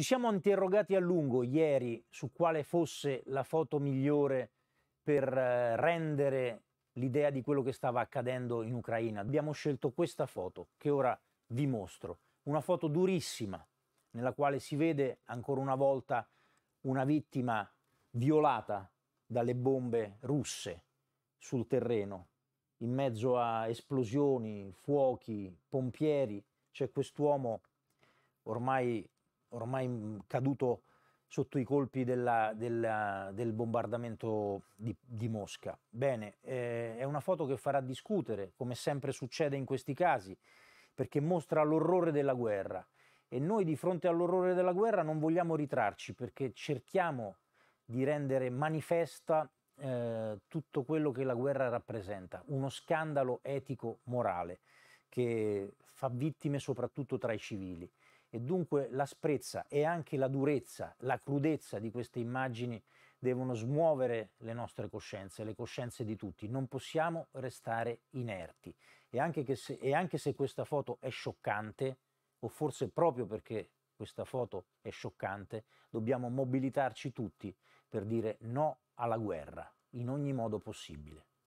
Ci siamo interrogati a lungo ieri su quale fosse la foto migliore per eh, rendere l'idea di quello che stava accadendo in Ucraina. Abbiamo scelto questa foto che ora vi mostro, una foto durissima nella quale si vede ancora una volta una vittima violata dalle bombe russe sul terreno, in mezzo a esplosioni, fuochi, pompieri. C'è quest'uomo ormai ormai mm, caduto sotto i colpi della, della, del bombardamento di, di Mosca. Bene, eh, è una foto che farà discutere, come sempre succede in questi casi, perché mostra l'orrore della guerra e noi di fronte all'orrore della guerra non vogliamo ritrarci perché cerchiamo di rendere manifesta eh, tutto quello che la guerra rappresenta, uno scandalo etico-morale che fa vittime soprattutto tra i civili e dunque l'asprezza e anche la durezza, la crudezza di queste immagini devono smuovere le nostre coscienze, le coscienze di tutti. Non possiamo restare inerti. E anche, se, e anche se questa foto è scioccante, o forse proprio perché questa foto è scioccante, dobbiamo mobilitarci tutti per dire no alla guerra, in ogni modo possibile.